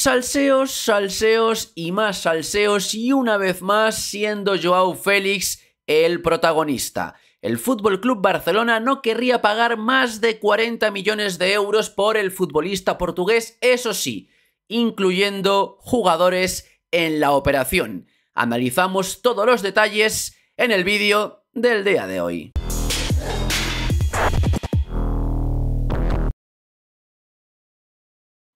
Salseos, salseos y más salseos y una vez más siendo Joao Félix el protagonista. El Fútbol Club Barcelona no querría pagar más de 40 millones de euros por el futbolista portugués, eso sí, incluyendo jugadores en la operación. Analizamos todos los detalles en el vídeo del día de hoy.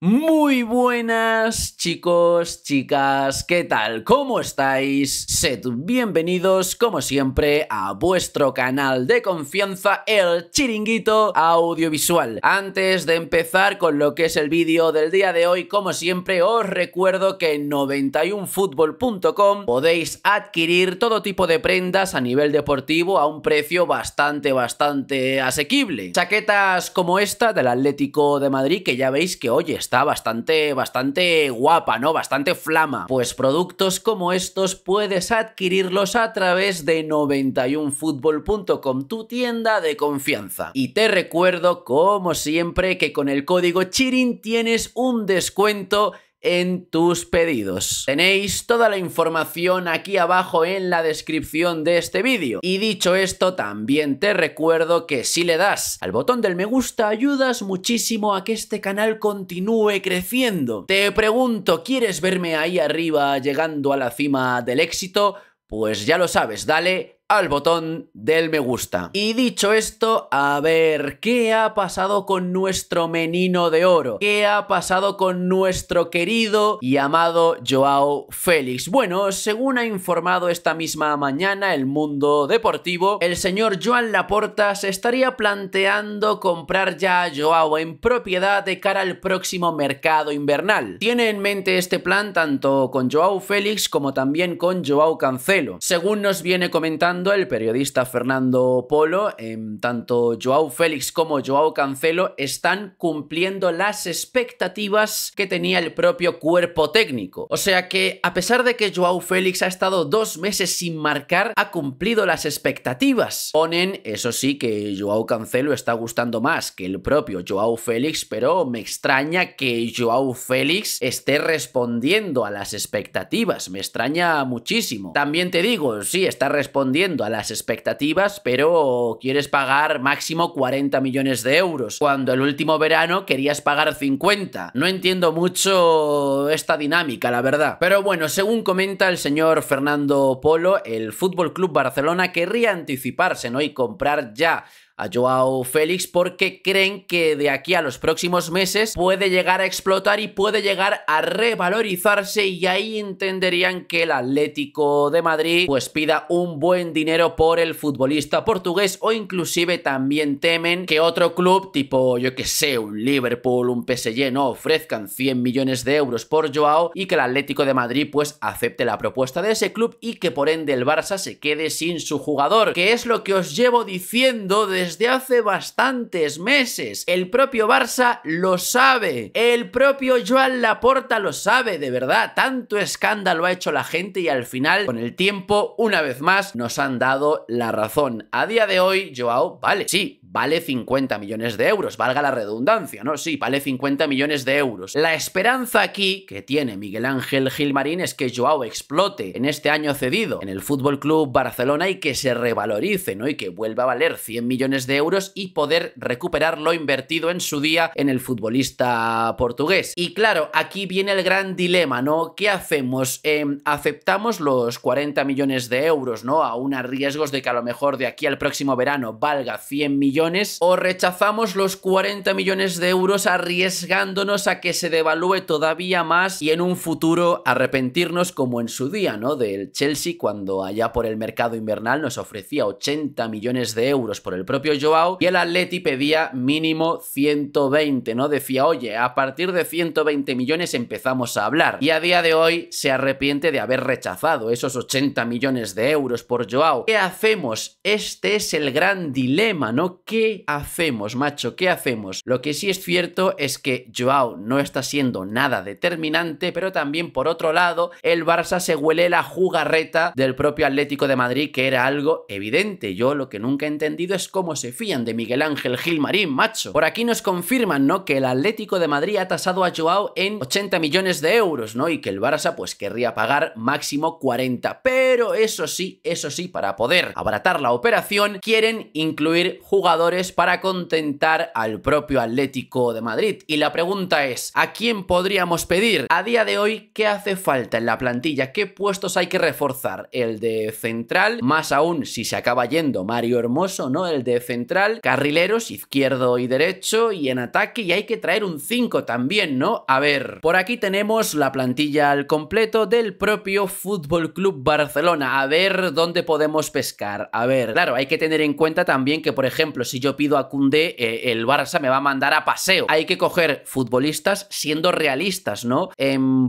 Muy buenas chicos, chicas, ¿qué tal? ¿Cómo estáis? Sed bienvenidos como siempre a vuestro canal de confianza, el chiringuito audiovisual. Antes de empezar con lo que es el vídeo del día de hoy, como siempre os recuerdo que en 91 fútbolcom podéis adquirir todo tipo de prendas a nivel deportivo a un precio bastante, bastante asequible. Chaquetas como esta del Atlético de Madrid que ya veis que hoy está bastante, bastante guapa, ¿no? Bastante flama. Pues productos como estos puedes adquirirlos a través de 91 futbolcom tu tienda de confianza. Y te recuerdo, como siempre, que con el código CHIRIN tienes un descuento en tus pedidos. Tenéis toda la información aquí abajo en la descripción de este vídeo. Y dicho esto, también te recuerdo que si le das al botón del me gusta, ayudas muchísimo a que este canal continúe creciendo. Te pregunto, ¿quieres verme ahí arriba llegando a la cima del éxito? Pues ya lo sabes, dale al botón del me gusta. Y dicho esto, a ver, ¿qué ha pasado con nuestro menino de oro? ¿Qué ha pasado con nuestro querido y amado Joao Félix? Bueno, según ha informado esta misma mañana el mundo deportivo, el señor Joan Laporta se estaría planteando comprar ya a Joao en propiedad de cara al próximo mercado invernal. Tiene en mente este plan tanto con Joao Félix como también con Joao Cancelo. Según nos viene comentando el periodista Fernando Polo, en em, tanto Joao Félix como Joao Cancelo están cumpliendo las expectativas que tenía el propio cuerpo técnico. O sea que, a pesar de que Joao Félix ha estado dos meses sin marcar, ha cumplido las expectativas. Ponen, eso sí, que Joao Cancelo está gustando más que el propio Joao Félix, pero me extraña que Joao Félix esté respondiendo a las expectativas. Me extraña muchísimo. También te digo, sí, está respondiendo a las expectativas, pero quieres pagar máximo 40 millones de euros, cuando el último verano querías pagar 50. No entiendo mucho esta dinámica, la verdad. Pero bueno, según comenta el señor Fernando Polo, el Fútbol Club Barcelona querría anticiparse ¿no? y comprar ya a Joao Félix porque creen que de aquí a los próximos meses puede llegar a explotar y puede llegar a revalorizarse y ahí entenderían que el Atlético de Madrid pues pida un buen dinero por el futbolista portugués o inclusive también temen que otro club tipo yo que sé un Liverpool, un PSG no ofrezcan 100 millones de euros por Joao y que el Atlético de Madrid pues acepte la propuesta de ese club y que por ende el Barça se quede sin su jugador que es lo que os llevo diciendo de desde hace bastantes meses. El propio Barça lo sabe. El propio Joan Laporta lo sabe, de verdad. Tanto escándalo ha hecho la gente y al final, con el tiempo, una vez más, nos han dado la razón. A día de hoy, Joao, vale, sí, vale 50 millones de euros, valga la redundancia, ¿no? Sí, vale 50 millones de euros. La esperanza aquí que tiene Miguel Ángel Gilmarín es que Joao explote en este año cedido en el Fútbol Club Barcelona y que se revalorice, ¿no? Y que vuelva a valer 100 millones de euros y poder recuperar lo invertido en su día en el futbolista portugués. Y claro, aquí viene el gran dilema, ¿no? ¿Qué hacemos? Em, ¿Aceptamos los 40 millones de euros, ¿no? Aún a riesgos de que a lo mejor de aquí al próximo verano valga 100 millones o rechazamos los 40 millones de euros arriesgándonos a que se devalúe todavía más y en un futuro arrepentirnos como en su día, ¿no? Del Chelsea cuando allá por el mercado invernal nos ofrecía 80 millones de euros por el propio Joao y el Atleti pedía mínimo 120, ¿no? Decía, oye, a partir de 120 millones empezamos a hablar. Y a día de hoy se arrepiente de haber rechazado esos 80 millones de euros por Joao. ¿Qué hacemos? Este es el gran dilema, ¿no? ¿Qué hacemos, macho? ¿Qué hacemos? Lo que sí es cierto es que Joao no está siendo nada determinante, pero también por otro lado, el Barça se huele la jugarreta del propio Atlético de Madrid, que era algo evidente. Yo lo que nunca he entendido es cómo se fían de Miguel Ángel Gilmarín, macho. Por aquí nos confirman, ¿no? Que el Atlético de Madrid ha tasado a Joao en 80 millones de euros, ¿no? Y que el Barça, pues, querría pagar máximo 40. Pero eso sí, eso sí, para poder abaratar la operación, quieren incluir jugadores para contentar al propio Atlético de Madrid. Y la pregunta es, ¿a quién podríamos pedir? A día de hoy, ¿qué hace falta en la plantilla? ¿Qué puestos hay que reforzar? El de central, más aún si se acaba yendo Mario Hermoso, ¿no? El de central, carrileros izquierdo y derecho y en ataque y hay que traer un 5 también, ¿no? A ver, por aquí tenemos la plantilla al completo del propio Fútbol Club Barcelona. A ver dónde podemos pescar. A ver, claro, hay que tener en cuenta también que, por ejemplo, si yo pido a Cunde eh, el Barça me va a mandar a paseo. Hay que coger futbolistas siendo realistas, ¿no?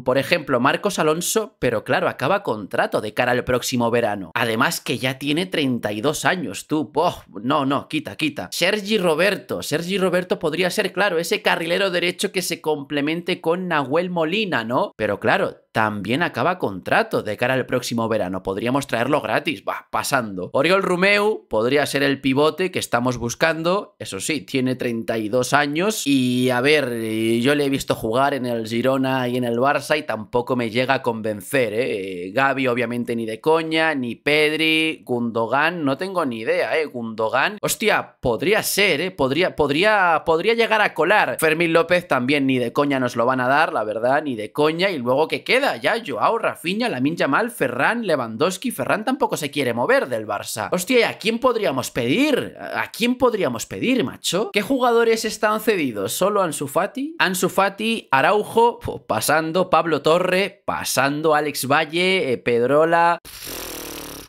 por ejemplo, Marcos Alonso, pero claro, acaba contrato de cara al próximo verano. Además que ya tiene 32 años, tú. Oh, no, no, quita, quita. Sergi Roberto. Sergi Roberto podría ser, claro, ese carrilero derecho que se complemente con Nahuel Molina, ¿no? Pero claro, también acaba contrato de cara al próximo verano. Podríamos traerlo gratis, va, pasando. Oriol Rumeu podría ser el pivote que estamos buscando. Eso sí, tiene 32 años y a ver, eh, yo le he visto jugar en el Girona y en el Barça y tampoco me llega a convencer. ¿eh? eh Gaby obviamente ni de coña, ni Pedri, Gundogan, no tengo ni idea, ¿eh? Gundogan, hostia, podría ser, ¿eh? Podría, podría, podría llegar a colar. Fermín López también ni de coña nos lo van a dar, la verdad, ni de coña. Y luego que queda Yayo, ya Joao, Rafinha, Lamin Yamal, Ferran, Lewandowski. Ferran tampoco se quiere mover del Barça. Hostia, a quién podríamos pedir? ¿A quién podríamos pedir, macho? ¿Qué jugadores están cedidos? ¿Solo Ansu Fati? Ansu Fati, Araujo, pasando, Pablo Torre, pasando, Alex Valle, eh, Pedrola...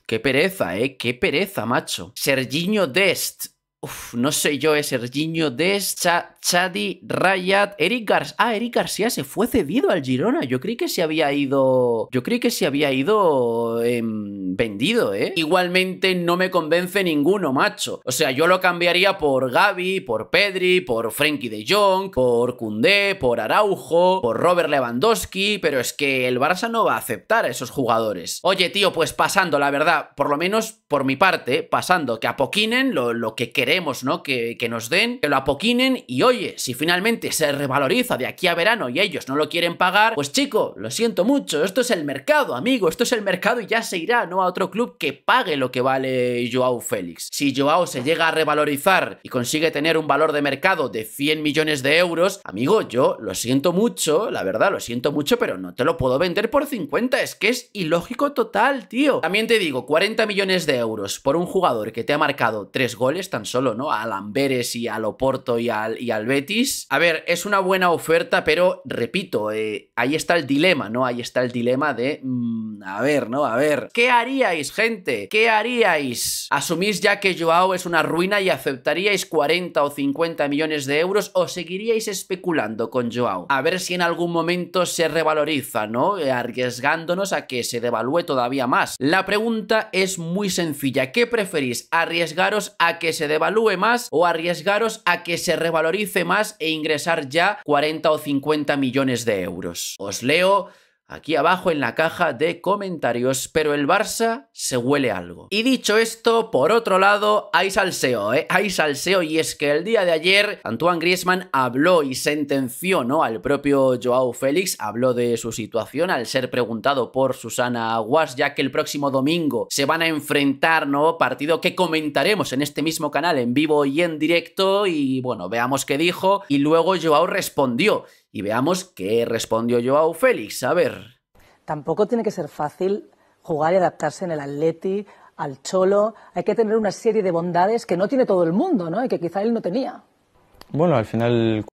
qué pereza, eh, qué pereza, macho. Serginho Dest, Uf, no sé yo, es Serginho de Chadi, Rayat, Eric García. Ah, Eric García se fue cedido al Girona. Yo creí que se había ido. Yo creí que se había ido em, vendido, ¿eh? Igualmente no me convence ninguno, macho. O sea, yo lo cambiaría por Gaby, por Pedri, por Frenkie de Jong, por Kundé, por Araujo, por Robert Lewandowski. Pero es que el Barça no va a aceptar a esos jugadores. Oye, tío, pues pasando, la verdad, por lo menos por mi parte, pasando, que apoquinen lo, lo que queremos ¿no? Que, nos den, que lo apoquinen y oye, si finalmente se revaloriza de aquí a verano y ellos no lo quieren pagar, pues chico, lo siento mucho, esto es el mercado, amigo, esto es el mercado y ya se irá, ¿no? A otro club que pague lo que vale Joao Félix. Si Joao se llega a revalorizar y consigue tener un valor de mercado de 100 millones de euros, amigo, yo lo siento mucho, la verdad, lo siento mucho, pero no te lo puedo vender por 50, es que es ilógico total, tío. También te digo, 40 millones de euros por un jugador que te ha marcado 3 goles tan solo solo, ¿no? Al Amberes y al Oporto y al, y al Betis. A ver, es una buena oferta, pero repito, eh, ahí está el dilema, ¿no? Ahí está el dilema de, mm, a ver, ¿no? A ver, ¿qué haríais, gente? ¿Qué haríais? ¿Asumís ya que Joao es una ruina y aceptaríais 40 o 50 millones de euros o seguiríais especulando con Joao? A ver si en algún momento se revaloriza, ¿no? Eh, arriesgándonos a que se devalúe todavía más. La pregunta es muy sencilla. ¿Qué preferís? ¿Arriesgaros a que se devalúe más o arriesgaros a que se revalorice más e ingresar ya 40 o 50 millones de euros. Os leo aquí abajo en la caja de comentarios, pero el Barça se huele algo. Y dicho esto, por otro lado, hay salseo, ¿eh? Hay salseo y es que el día de ayer Antoine Griezmann habló y sentenció, ¿no? Al propio Joao Félix, habló de su situación al ser preguntado por Susana Aguas, ya que el próximo domingo se van a enfrentar, ¿no? Partido que comentaremos en este mismo canal en vivo y en directo y bueno, veamos qué dijo y luego Joao respondió y veamos qué respondió Joao Félix. A ver. Tampoco tiene que ser fácil jugar y adaptarse en el Atleti, al Cholo. Hay que tener una serie de bondades que no tiene todo el mundo, ¿no? Y que quizá él no tenía. Bueno, al final.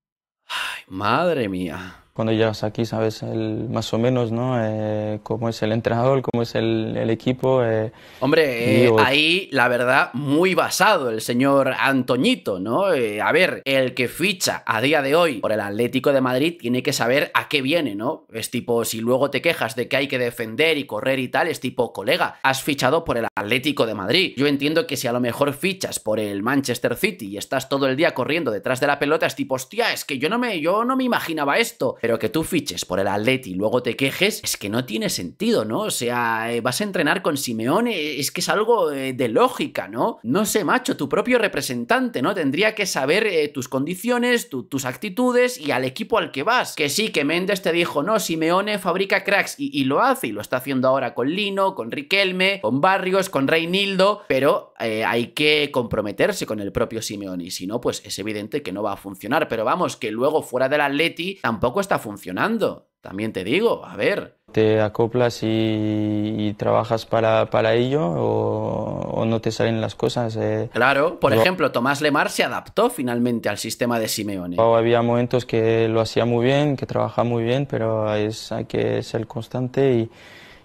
Ay, madre mía. Cuando llegas aquí sabes el, más o menos ¿no? Eh, cómo es el entrenador, cómo es el, equipo. Eh, Hombre, eh, ahí la verdad muy basado el señor Antoñito, ¿no? a ver, el que ficha a día de hoy por el Atlético de Madrid tiene que saber a qué viene, ¿no? Es tipo, si luego te quejas de que hay que defender y correr y tal, es tipo, colega, has fichado por el Atlético de Madrid. Yo entiendo que si a lo mejor fichas por el Manchester City y estás todo el día corriendo detrás de la pelota, es tipo, hostia, es que yo no me, yo no me imaginaba esto pero que tú fiches por el Atleti y luego te quejes, es que no tiene sentido, ¿no? O sea, eh, vas a entrenar con Simeone, es que es algo eh, de lógica, ¿no? No sé, macho, tu propio representante, ¿no? Tendría que saber eh, tus condiciones, tus actitudes y al equipo al que vas. Que sí, que Méndez te dijo, no, Simeone fabrica cracks y, lo hace y lo está haciendo ahora con Lino, con Riquelme, con Barrios, con Reinildo, pero hay que comprometerse con el propio Simeone y si no, pues es evidente que no va a funcionar. Pero vamos, que luego fuera del Atleti tampoco está funcionando. También te digo, a ver. ¿Te acoplas y, trabajas para, para ello o, no te salen las cosas? Eh, claro, por ejemplo, Tomás Lemar se adaptó finalmente al sistema de Simeone. Oh, había momentos que lo hacía muy bien, que trabajaba muy bien, pero es, hay que ser constante y,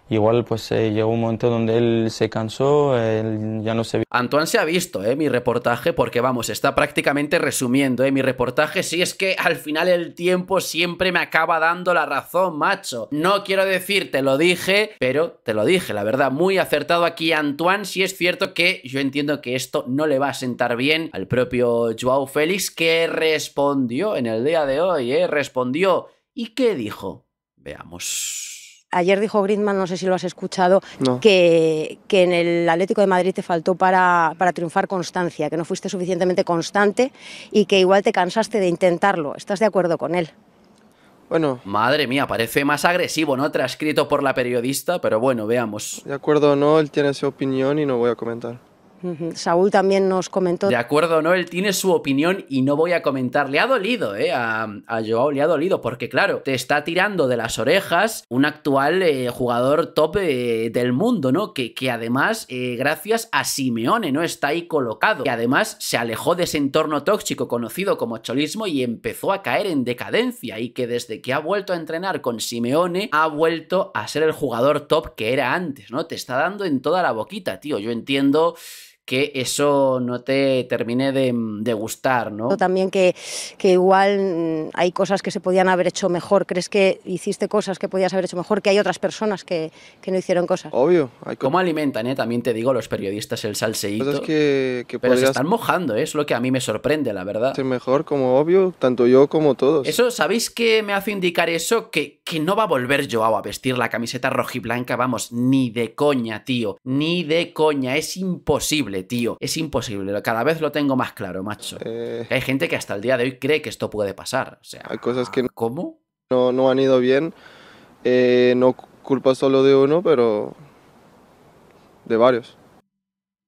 igual pues eh, llegó un momento donde él se cansó, él ya no se... Antoine se ha visto, ¿eh? Mi reportaje, porque vamos, está prácticamente resumiendo, ¿eh? Mi reportaje, si es que al final el tiempo siempre me acaba dando la razón, macho. No quiero decir, te lo dije, pero te lo dije, la verdad, muy acertado aquí Antoine, si es cierto que yo entiendo que esto no le va a sentar bien al propio Joao Félix, que respondió en el día de hoy, ¿eh? Respondió. ¿Y qué dijo? Veamos. Ayer dijo Griezmann, no sé si lo has escuchado, que, que, en el Atlético de Madrid te faltó para, para, triunfar constancia, que no fuiste suficientemente constante y que igual te cansaste de intentarlo. ¿Estás de acuerdo con él? Bueno. Madre mía, parece más agresivo, ¿no? Transcrito por la periodista, pero bueno, veamos. De acuerdo o no, él tiene su opinión y no voy a comentar. Saúl también nos comentó. De acuerdo, ¿no? Él tiene su opinión y no voy a comentar. Le ha dolido, ¿eh? A, a Joao le ha dolido, porque claro, te está tirando de las orejas un actual eh, jugador top eh, del mundo, ¿no? Que, que además, eh, gracias a Simeone, ¿no? Está ahí colocado. Y además se alejó de ese entorno tóxico conocido como cholismo y empezó a caer en decadencia. Y que desde que ha vuelto a entrenar con Simeone, ha vuelto a ser el jugador top que era antes, ¿no? Te está dando en toda la boquita, tío. Yo entiendo que eso no te termine de, mm, gustar, ¿no? También que, que, igual mm, hay cosas que se podían haber hecho mejor. ¿Crees que hiciste cosas que podías haber hecho mejor? Que hay otras personas que, no hicieron cosas. Obvio. Hay ¿Cómo alimentan, eh? También te digo, los periodistas el salseíto. que, Pero se están mojando, ¿eh? es lo que a mí me sorprende, la verdad. es mejor, como obvio, tanto yo como todos. Eso, ¿sabéis qué me hace indicar eso? Que, que no va a volver Joao a vestir la camiseta rojiblanca, vamos, ni de coña, tío. Ni de coña. Es imposible tío. Es imposible. Cada vez lo tengo más claro, macho. Eh. Hay gente que hasta el día de hoy cree que esto puede pasar. O sea, hay cosas que ¿cómo? No, no han ido bien. Eh, no culpa solo de uno, pero de varios.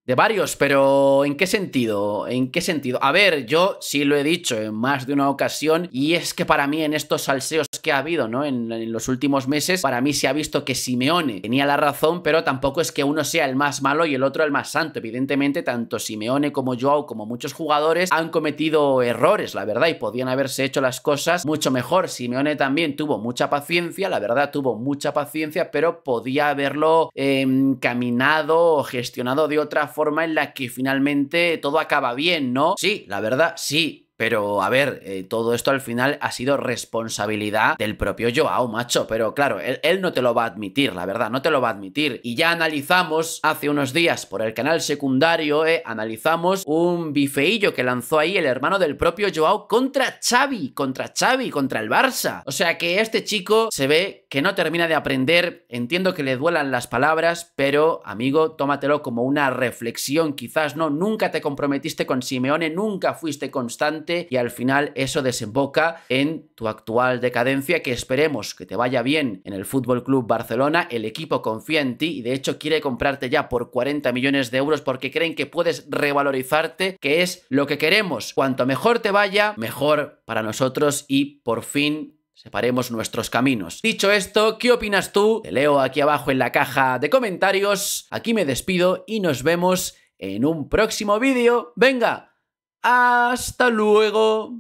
De varios, pero ¿en qué sentido? ¿En qué sentido? A ver, yo sí lo he dicho en más de una ocasión y es que para mí en estos salseos que ha habido ¿no? En, los últimos meses, para mí se ha visto que Simeone tenía la razón, pero tampoco es que uno sea el más malo y el otro el más santo. Evidentemente, tanto Simeone como Joao, como muchos jugadores, han cometido errores, la verdad, y podían haberse hecho las cosas mucho mejor. Simeone también tuvo mucha paciencia, la verdad, tuvo mucha paciencia, pero podía haberlo eh, caminado o gestionado de otra forma en la que finalmente todo acaba bien, ¿no? Sí, la verdad, sí pero a ver, eh, todo esto al final ha sido responsabilidad del propio Joao, macho. Pero claro, él, no te lo va a admitir, la verdad, no te lo va a admitir. Y ya analizamos hace unos días por el canal secundario, eh, analizamos un bifeillo que lanzó ahí el hermano del propio Joao contra Xavi, contra Xavi, contra el Barça. O sea que este chico se ve que no termina de aprender, entiendo que le duelan las palabras, pero amigo, tómatelo como una reflexión quizás, ¿no? Nunca te comprometiste con Simeone, nunca fuiste constante y al final eso desemboca en tu actual decadencia que esperemos que te vaya bien en el Fútbol Club Barcelona. El equipo confía en ti y de hecho quiere comprarte ya por 40 millones de euros porque creen que puedes revalorizarte, que es lo que queremos. Cuanto mejor te vaya, mejor para nosotros y por fin separemos nuestros caminos. Dicho esto, ¿qué opinas tú? Te leo aquí abajo en la caja de comentarios. Aquí me despido y nos vemos en un próximo vídeo. ¡Venga! Hasta luego.